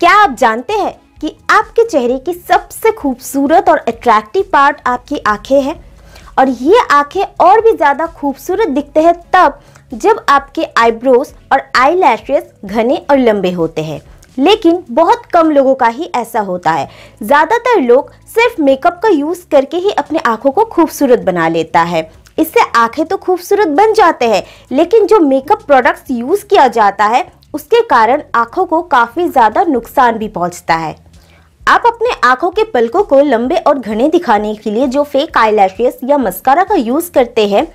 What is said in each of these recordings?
क्या आप जानते हैं कि आपके चेहरे की सबसे खूबसूरत और अट्रैक्टिव पार्ट आपकी आंखें हैं और ये आंखें और भी ज़्यादा खूबसूरत दिखते हैं तब जब आपके आईब्रोज और आई घने और लंबे होते हैं लेकिन बहुत कम लोगों का ही ऐसा होता है ज़्यादातर लोग सिर्फ मेकअप का यूज़ करके ही अपने आँखों को खूबसूरत बना लेता है इससे आंखें तो खूबसूरत बन जाते हैं लेकिन जो मेकअप प्रोडक्ट्स यूज़ किया जाता है उसके कारण आँखों को काफ़ी ज़्यादा नुकसान भी पहुँचता है आप अपने आँखों के पलकों को लंबे और घने दिखाने के लिए जो फेक आई या मस्कारा का यूज़ करते हैं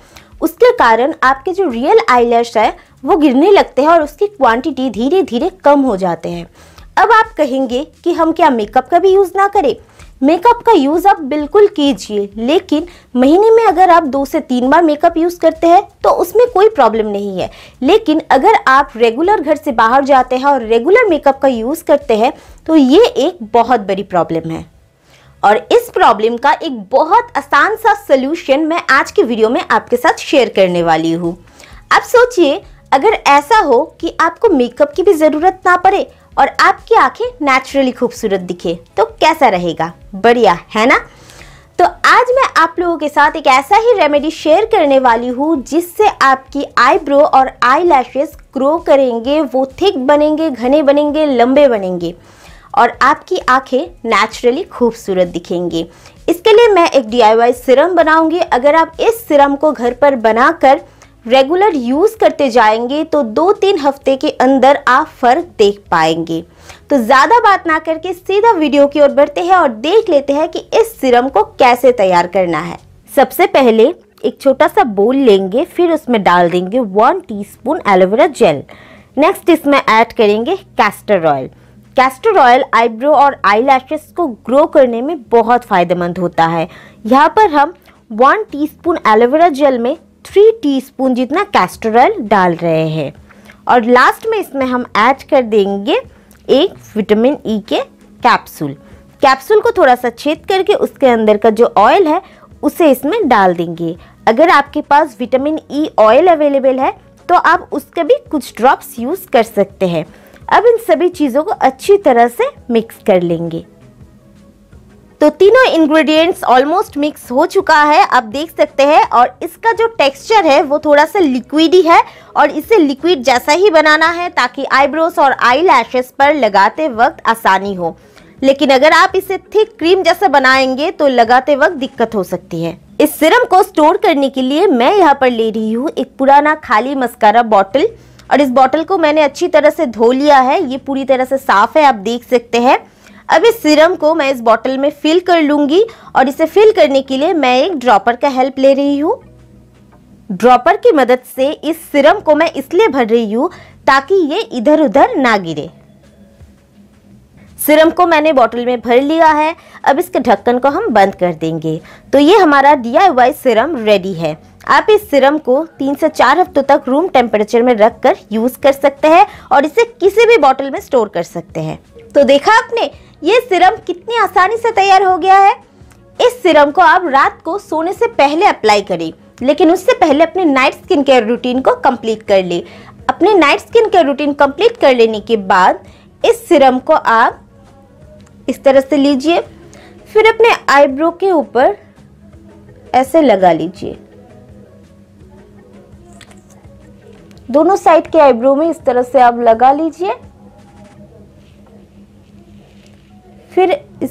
उसके कारण आपके जो रियल आई है वो गिरने लगते हैं और उसकी क्वांटिटी धीरे धीरे कम हो जाते हैं अब आप कहेंगे कि हम क्या मेकअप का भी यूज़ ना करें मेकअप का यूज़ आप बिल्कुल कीजिए लेकिन महीने में अगर आप दो से तीन बार मेकअप यूज़ करते हैं तो उसमें कोई प्रॉब्लम नहीं है लेकिन अगर आप रेगुलर घर से बाहर जाते हैं और रेगुलर मेकअप का यूज़ करते हैं तो ये एक बहुत बड़ी प्रॉब्लम है और इस प्रॉब्लम का एक बहुत आसान सा सल्यूशन मैं आज के वीडियो में आपके साथ शेयर करने वाली हूँ आप सोचिए अगर ऐसा हो कि आपको मेकअप की भी ज़रूरत ना पड़े और आपकी आंखें नेचुरली खूबसूरत दिखे तो कैसा रहेगा बढ़िया है ना तो आज मैं आप लोगों के साथ एक ऐसा ही रेमेडी शेयर करने वाली हूँ जिससे आपकी आईब्रो और आई लैशेज ग्रो करेंगे वो थिक बनेंगे घने बनेंगे लंबे बनेंगे और आपकी आंखें नेचुरली खूबसूरत दिखेंगी इसके लिए मैं एक डी सिरम बनाऊंगी अगर आप इस सिरम को घर पर बनाकर रेगुलर यूज़ करते जाएंगे तो दो तीन हफ्ते के अंदर आप फ़र्क देख पाएंगे तो ज़्यादा बात ना करके सीधा वीडियो की ओर बढ़ते हैं और देख लेते हैं कि इस सिरम को कैसे तैयार करना है सबसे पहले एक छोटा सा बोल लेंगे फिर उसमें डाल देंगे one teaspoon aloe vera gel next इसमें ऐड करेंगे castor oil castor oil eyebrow और आई को ग्रो करने में बहुत फ़ायदेमंद होता है यहाँ पर हम वन टीस्पून एलोवेरा जेल में थ्री टीस्पून जितना कैस्टर ऑयल डाल रहे हैं और लास्ट में इसमें हम ऐड कर देंगे एक विटामिन ई e के कैप्सूल कैप्सूल को थोड़ा सा छेद करके उसके अंदर का जो ऑयल है उसे इसमें डाल देंगे अगर आपके पास विटामिन ई ऑयल अवेलेबल है तो आप उसके भी कुछ ड्रॉप्स यूज़ कर सकते हैं अब इन सभी चीज़ों को अच्छी तरह से मिक्स कर लेंगे तो तीनों इंग्रेडिएंट्स ऑलमोस्ट मिक्स हो चुका है आप देख सकते हैं और इसका जो टेक्सचर है वो थोड़ा सा लिक्विड ही है और इसे लिक्विड जैसा ही बनाना है ताकि आईब्रोज और आई पर लगाते वक्त आसानी हो लेकिन अगर आप इसे थिक क्रीम जैसा बनाएंगे तो लगाते वक्त दिक्कत हो सकती है इस सिरम को स्टोर करने के लिए मैं यहाँ पर ले रही हूँ एक पुराना खाली मस्कारा बॉटल और इस बॉटल को मैंने अच्छी तरह से धो लिया है ये पूरी तरह से साफ है आप देख सकते हैं अब इस सीरम को मैं इस बॉटल में फिल कर लूंगी और इसे फिल करने के लिए मैं एक ड्रॉपर का हेल्प ले रही हूँ ड्रॉपर की मदद से इस सीरम को मैं इसलिए भर रही हूँ ताकि ये इधर उधर ना गिरे सिरम को मैंने बोतल में भर लिया है अब इसके ढक्कन को हम बंद कर देंगे तो ये हमारा डी आई सिरम रेडी है आप इस सिरम को तीन से चार हफ्तों तक रूम टेम्परेचर में रखकर यूज़ कर सकते हैं और इसे किसी भी बॉटल में स्टोर कर सकते हैं तो देखा आपने ये सिरम कितनी आसानी से तैयार हो गया है इस सिरम को आप रात को सोने से पहले अप्लाई करें लेकिन उससे पहले अपने नाइट स्किन केयर रूटीन को कंप्लीट कर ले अपने night skin care routine complete कर लेने के बाद इस सिरम को आप इस तरह से लीजिए फिर अपने आईब्रो के ऊपर ऐसे लगा लीजिए दोनों साइड के आईब्रो में इस तरह से आप लगा लीजिए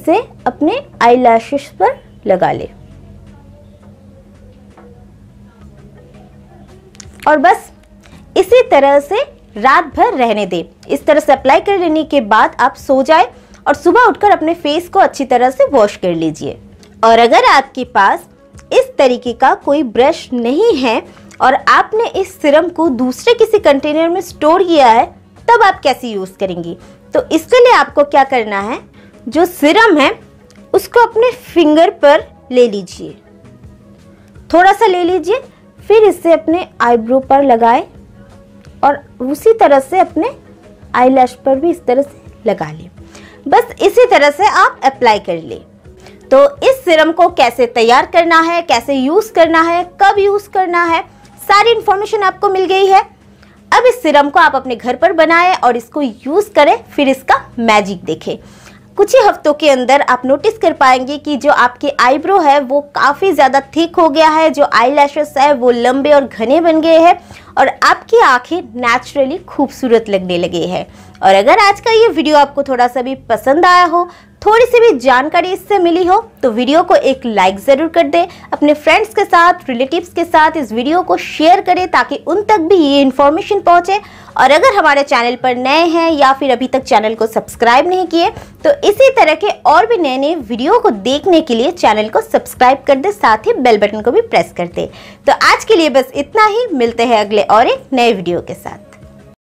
इसे अपने आई पर लगा ले और बस इसी तरह से रात भर रहने दे इस तरह से अप्लाई कर लेने के बाद आप सो जाए और सुबह उठकर अपने फेस को अच्छी तरह से वॉश कर लीजिए और अगर आपके पास इस तरीके का कोई ब्रश नहीं है और आपने इस सिरम को दूसरे किसी कंटेनर में स्टोर किया है तब आप कैसे यूज़ करेंगी तो इसके लिए आपको क्या करना है जो सिरम है उसको अपने फिंगर पर ले लीजिए थोड़ा सा ले लीजिए फिर इसे अपने आईब्रो पर लगाए और उसी तरह से अपने आई पर भी इस तरह से लगा लें बस इसी तरह से आप अप्लाई कर लें तो इस सिरम को कैसे तैयार करना है कैसे यूज़ करना है कब यूज़ करना है सारी इन्फॉर्मेशन आपको मिल गई है अब इस सिरम को आप अपने घर पर बनाएं और इसको यूज़ करें फिर इसका मैजिक देखें कुछ ही हफ्तों के अंदर आप नोटिस कर पाएंगे कि जो आपके आईब्रो है वो काफ़ी ज़्यादा थिक हो गया है जो आई है वो लंबे और घने बन गए हैं और आपकी आंखें नेचुरली खूबसूरत लगने लगी है और अगर आज का ये वीडियो आपको थोड़ा सा भी पसंद आया हो थोड़ी सी भी जानकारी इससे मिली हो तो वीडियो को एक लाइक ज़रूर कर दें अपने फ्रेंड्स के साथ रिलेटिव्स के साथ इस वीडियो को शेयर करें ताकि उन तक भी ये इन्फॉर्मेशन पहुंचे और अगर हमारे चैनल पर नए हैं या फिर अभी तक चैनल को सब्सक्राइब नहीं किए तो इसी तरह के और भी नए नए वीडियो को देखने के लिए चैनल को सब्सक्राइब कर दें साथ ही बेल बटन को भी प्रेस कर दें तो आज के लिए बस इतना ही मिलते हैं अगले और एक नए वीडियो के साथ